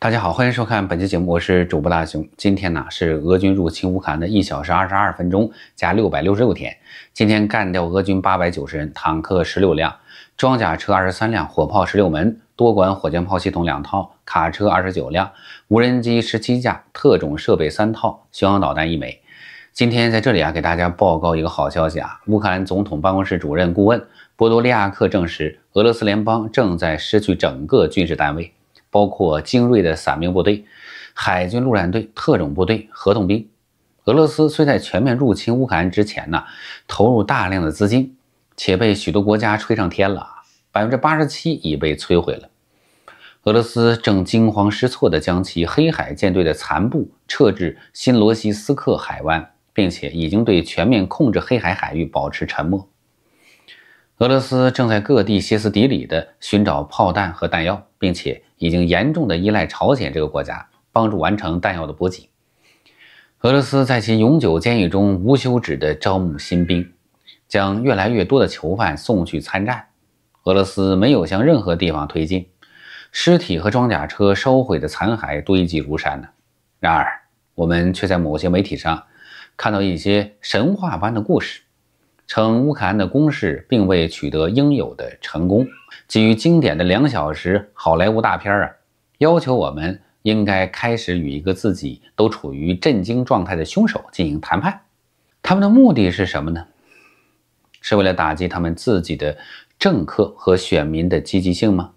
大家好，欢迎收看本期节目，我是主播大熊。今天呢是俄军入侵乌克兰的一小时二十二分钟加六百六十六天。今天干掉俄军八百九十人，坦克十六辆，装甲车二十三辆，火炮十六门，多管火箭炮系统两套，卡车二十九辆，无人机十七架，特种设备三套，巡航导弹一枚。今天在这里啊，给大家报告一个好消息啊，乌克兰总统办公室主任顾问波多利亚克证实，俄罗斯联邦正在失去整个军事单位。包括精锐的伞兵部队、海军陆战队、特种部队、合同兵。俄罗斯虽在全面入侵乌克兰之前呢，投入大量的资金，且被许多国家吹上天了，百分之八十七已被摧毁了。俄罗斯正惊慌失措地将其黑海舰队的残部撤至新罗西斯克海湾，并且已经对全面控制黑海海域保持沉默。俄罗斯正在各地歇斯底里地寻找炮弹和弹药，并且已经严重地依赖朝鲜这个国家帮助完成弹药的补给。俄罗斯在其永久监狱中无休止地招募新兵，将越来越多的囚犯送去参战。俄罗斯没有向任何地方推进，尸体和装甲车烧毁的残骸堆积如山呢。然而，我们却在某些媒体上看到一些神话般的故事。称乌克兰的攻势并未取得应有的成功。基于经典的两小时好莱坞大片啊，要求我们应该开始与一个自己都处于震惊状态的凶手进行谈判。他们的目的是什么呢？是为了打击他们自己的政客和选民的积极性吗？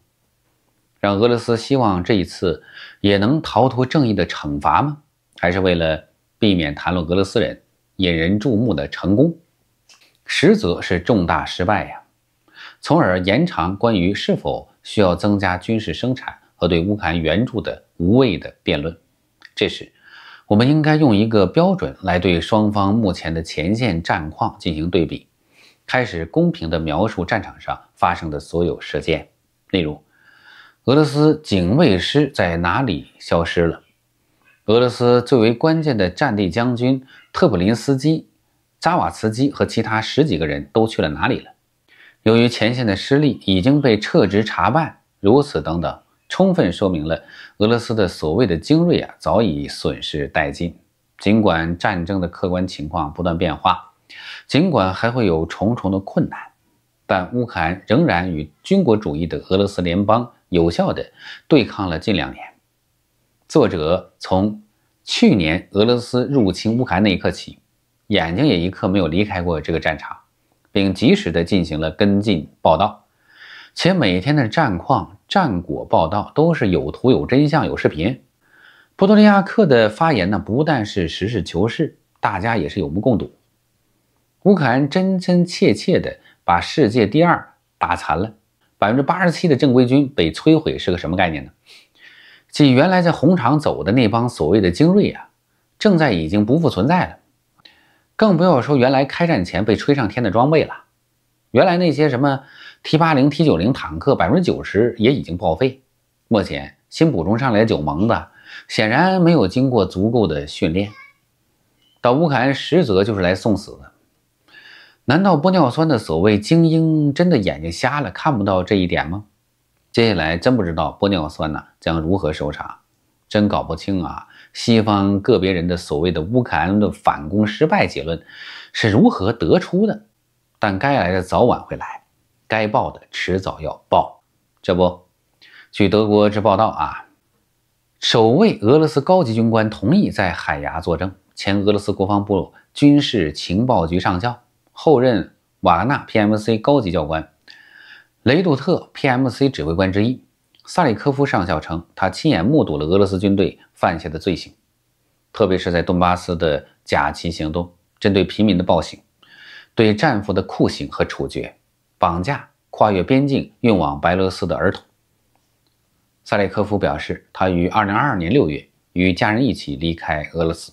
让俄罗斯希望这一次也能逃脱正义的惩罚吗？还是为了避免谈论俄罗斯人引人注目的成功？实则是重大失败呀，从而延长关于是否需要增加军事生产和对乌克兰援助的无谓的辩论。这时，我们应该用一个标准来对双方目前的前线战况进行对比，开始公平地描述战场上发生的所有事件。例如，俄罗斯警卫师在哪里消失了？俄罗斯最为关键的战地将军特普林斯基。扎瓦茨基和其他十几个人都去了哪里了？由于前线的失利已经被撤职查办，如此等等，充分说明了俄罗斯的所谓的精锐啊早已损失殆尽。尽管战争的客观情况不断变化，尽管还会有重重的困难，但乌克兰仍然与军国主义的俄罗斯联邦有效的对抗了近两年。作者从去年俄罗斯入侵乌克兰那一刻起。眼睛也一刻没有离开过这个战场，并及时的进行了跟进报道，且每天的战况战果报道都是有图、有真相、有视频。波多利亚克的发言呢，不但是实事求是，大家也是有目共睹。乌克兰真真切切的把世界第二打残了，百分之八十七的正规军被摧毁是个什么概念呢？即原来在红场走的那帮所谓的精锐啊，正在已经不复存在了。更不要说原来开战前被吹上天的装备了，原来那些什么 T 八零、T 九零坦克，百分之九十也已经报废。目前新补充上来的九盟的，显然没有经过足够的训练，到乌克兰实则就是来送死的。难道玻尿酸的所谓精英真的眼睛瞎了，看不到这一点吗？接下来真不知道玻尿酸呢将如何收场。真搞不清啊，西方个别人的所谓的乌克兰的反攻失败结论是如何得出的？但该来的早晚会来，该报的迟早要报。这不，据德国之报道啊，首位俄罗斯高级军官同意在海牙作证。前俄罗斯国防部军事情报局上校，后任瓦纳 PMC 高级教官，雷杜特 PMC 指挥官之一。萨里科夫上校称，他亲眼目睹了俄罗斯军队犯下的罪行，特别是在顿巴斯的假旗行动、针对平民的暴行、对战俘的酷刑和处决、绑架、跨越边境运往白俄罗斯的儿童。萨里科夫表示，他于2022年6月与家人一起离开俄罗斯，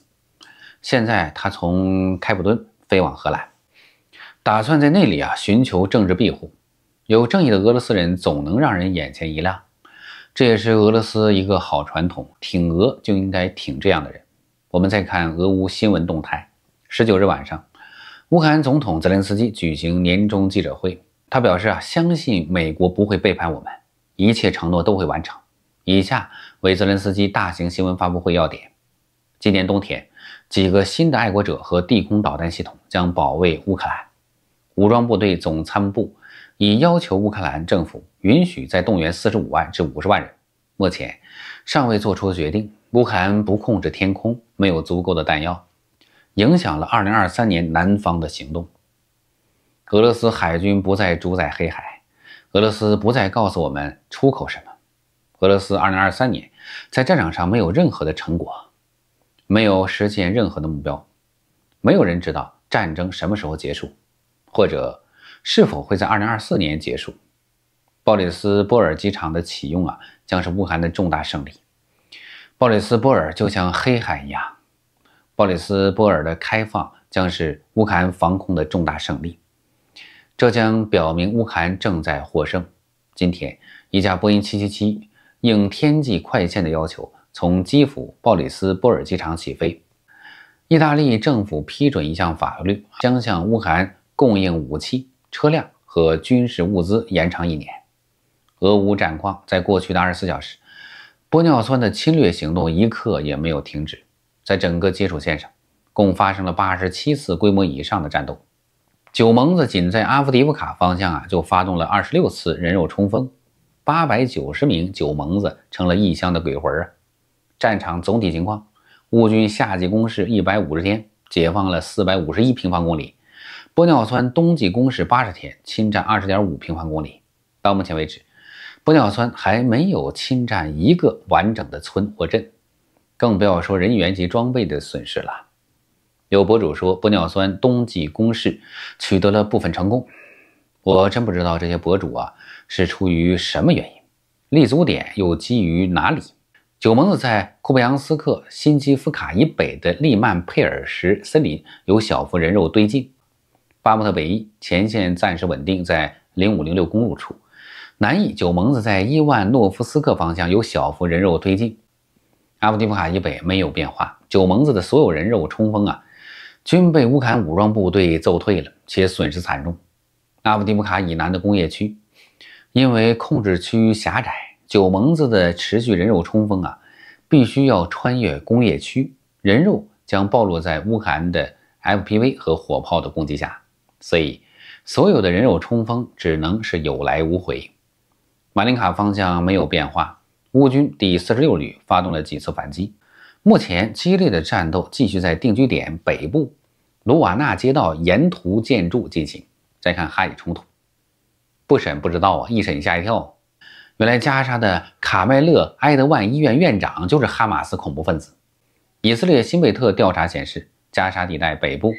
现在他从开普敦飞往荷兰，打算在那里啊寻求政治庇护。有正义的俄罗斯人总能让人眼前一亮。这也是俄罗斯一个好传统，挺俄就应该挺这样的人。我们再看俄乌新闻动态。十九日晚上，乌克兰总统泽连斯基举行年终记者会，他表示啊，相信美国不会背叛我们，一切承诺都会完成。以下为泽连斯基大型新闻发布会要点：今年冬天，几个新的爱国者和地空导弹系统将保卫乌克兰。武装部队总参谋部已要求乌克兰政府。允许再动员四十五万至五十万人，目前尚未做出决定。乌克兰不控制天空，没有足够的弹药，影响了二零二三年南方的行动。俄罗斯海军不再主宰黑海，俄罗斯不再告诉我们出口什么。俄罗斯二零二三年在战场上没有任何的成果，没有实现任何的目标。没有人知道战争什么时候结束，或者是否会在二零二四年结束。鲍里斯波尔机场的启用啊，将是乌克兰的重大胜利。鲍里斯波尔就像黑海一样，鲍里斯波尔的开放将是乌克兰防空的重大胜利。这将表明乌克兰正在获胜。今天，一架波音777应天际快线的要求从基辅鲍里斯波尔机场起飞。意大利政府批准一项法律，将向乌克兰供应武器、车辆和军事物资延长一年。俄乌战况在过去的二十四小时，玻尿酸的侵略行动一刻也没有停止，在整个接触线上，共发生了八十七次规模以上的战斗。九蒙子仅在阿夫迪夫卡方向啊，就发动了二十六次人肉冲锋，八百九十名九蒙子成了异乡的鬼魂啊！战场总体情况：乌军夏季攻势一百五十天，解放了四百五十一平方公里；玻尿酸冬季攻势八十天，侵占二十点五平方公里。到目前为止。玻尿酸还没有侵占一个完整的村或镇，更不要说人员及装备的损失了。有博主说，玻尿酸冬季攻势取得了部分成功。我真不知道这些博主啊是出于什么原因，立足点又基于哪里？九蒙子在库布扬斯克、新基夫卡以北的利曼佩尔什森林有小幅人肉堆进，巴莫特北翼前线暂时稳定在零五零六公路处。南翼九蒙子在伊万诺夫斯克方向有小幅人肉推进，阿夫迪夫卡以北没有变化。九蒙子的所有人肉冲锋啊，均被乌克兰武装部队揍退了，且损失惨重。阿夫迪夫卡以南的工业区，因为控制区狭窄，九蒙子的持续人肉冲锋啊，必须要穿越工业区，人肉将暴露在乌克兰的 MPV 和火炮的攻击下，所以所有的人肉冲锋只能是有来无回。马林卡方向没有变化，乌军第四十六旅发动了几次反击。目前激烈的战斗继续在定居点北部卢瓦纳街道沿途建筑进行。再看哈里冲突，不审不知道啊，一审吓一跳。原来加沙的卡麦勒·埃德万医院院长就是哈马斯恐怖分子。以色列新贝特调查显示，加沙地带北部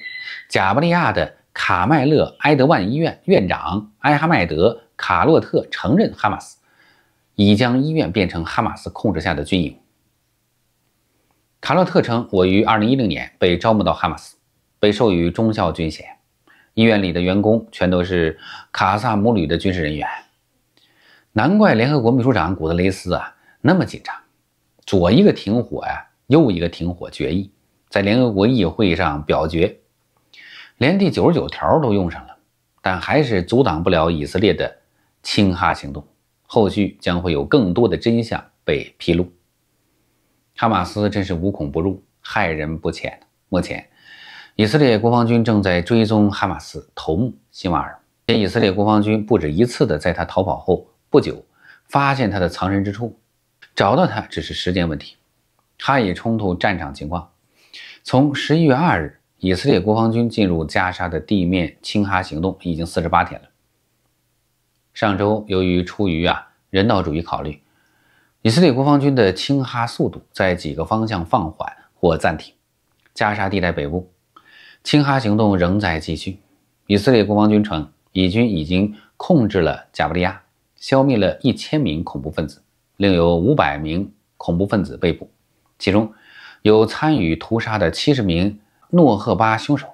贾巴利亚的卡麦勒·埃德万医院院长艾哈迈德。卡洛特承认，哈马斯已将医院变成哈马斯控制下的军营。卡洛特称：“我于二零一零年被招募到哈马斯，被授予中校军衔。医院里的员工全都是卡萨姆旅的军事人员。”难怪联合国秘书长古特雷斯啊那么紧张，左一个停火呀，右一个停火决议，在联合国议会上表决，连第九十九条都用上了，但还是阻挡不了以色列的。清哈行动后续将会有更多的真相被披露。哈马斯真是无孔不入，害人不浅。目前，以色列国防军正在追踪哈马斯头目辛瓦尔。以色列国防军不止一次的在他逃跑后不久发现他的藏身之处，找到他只是时间问题。哈以冲突战场情况：从十一月二日以色列国防军进入加沙的地面清哈行动已经四十八天了。上周，由于出于啊人道主义考虑，以色列国防军的清哈速度在几个方向放缓或暂停。加沙地带北部，清哈行动仍在继续。以色列国防军称，以军已经控制了加布利亚，消灭了一千名恐怖分子，另有五百名恐怖分子被捕，其中有参与屠杀的七十名诺赫巴凶手。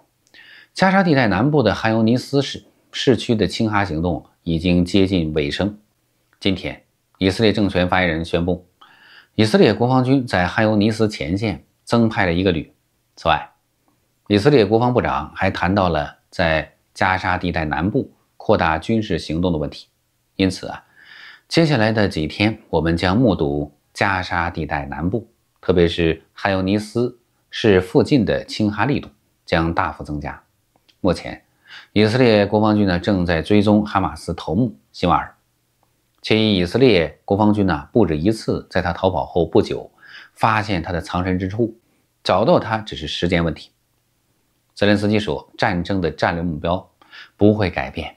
加沙地带南部的汉尤尼斯市市区的清哈行动。已经接近尾声。今天，以色列政权发言人宣布，以色列国防军在哈尤尼斯前线增派了一个旅。此外，以色列国防部长还谈到了在加沙地带南部扩大军事行动的问题。因此啊，接下来的几天，我们将目睹加沙地带南部，特别是哈尤尼斯市附近的侵哈力度将大幅增加。目前。以色列国防军呢正在追踪哈马斯头目希瓦尔，且以以色列国防军呢不止一次在他逃跑后不久发现他的藏身之处，找到他只是时间问题。泽连斯基说：“战争的战略目标不会改变。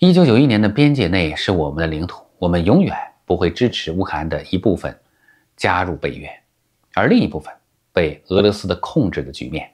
一九九一年的边界内是我们的领土，我们永远不会支持乌克兰的一部分加入北约，而另一部分被俄罗斯的控制的局面。”